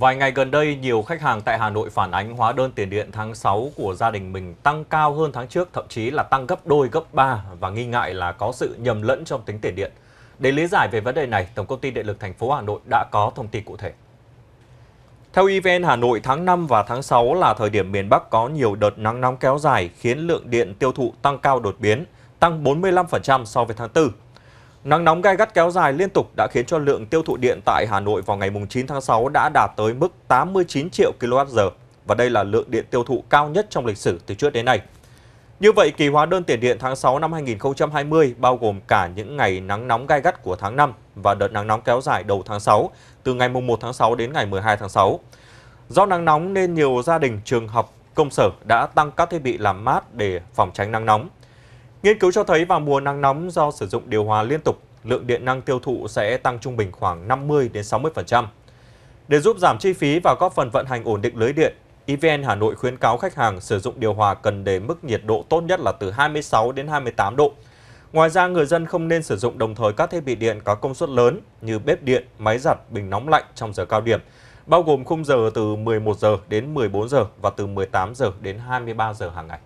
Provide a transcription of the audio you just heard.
Vài ngày gần đây, nhiều khách hàng tại Hà Nội phản ánh hóa đơn tiền điện tháng 6 của gia đình mình tăng cao hơn tháng trước, thậm chí là tăng gấp đôi, gấp 3 và nghi ngại là có sự nhầm lẫn trong tính tiền điện. Để lý giải về vấn đề này, Tổng công ty Điện lực thành phố Hà Nội đã có thông tin cụ thể. Theo EVN Hà Nội, tháng 5 và tháng 6 là thời điểm miền Bắc có nhiều đợt nắng nóng kéo dài khiến lượng điện tiêu thụ tăng cao đột biến, tăng 45% so với tháng 4 Nắng nóng gai gắt kéo dài liên tục đã khiến cho lượng tiêu thụ điện tại Hà Nội vào ngày 9 tháng 6 đã đạt tới mức 89 triệu kWh và đây là lượng điện tiêu thụ cao nhất trong lịch sử từ trước đến nay. Như vậy, kỳ hóa đơn tiền điện tháng 6 năm 2020 bao gồm cả những ngày nắng nóng gai gắt của tháng 5 và đợt nắng nóng kéo dài đầu tháng 6, từ ngày 1 tháng 6 đến ngày 12 tháng 6. Do nắng nóng nên nhiều gia đình, trường học, công sở đã tăng các thiết bị làm mát để phòng tránh nắng nóng. Nghiên cứu cho thấy vào mùa nắng nóng do sử dụng điều hòa liên tục, lượng điện năng tiêu thụ sẽ tăng trung bình khoảng 50 đến 60%. Để giúp giảm chi phí và góp phần vận hành ổn định lưới điện, EVN Hà Nội khuyến cáo khách hàng sử dụng điều hòa cần để mức nhiệt độ tốt nhất là từ 26 đến 28 độ. Ngoài ra, người dân không nên sử dụng đồng thời các thiết bị điện có công suất lớn như bếp điện, máy giặt, bình nóng lạnh trong giờ cao điểm, bao gồm khung giờ từ 11 giờ đến 14 giờ và từ 18 giờ đến 23 giờ hàng ngày.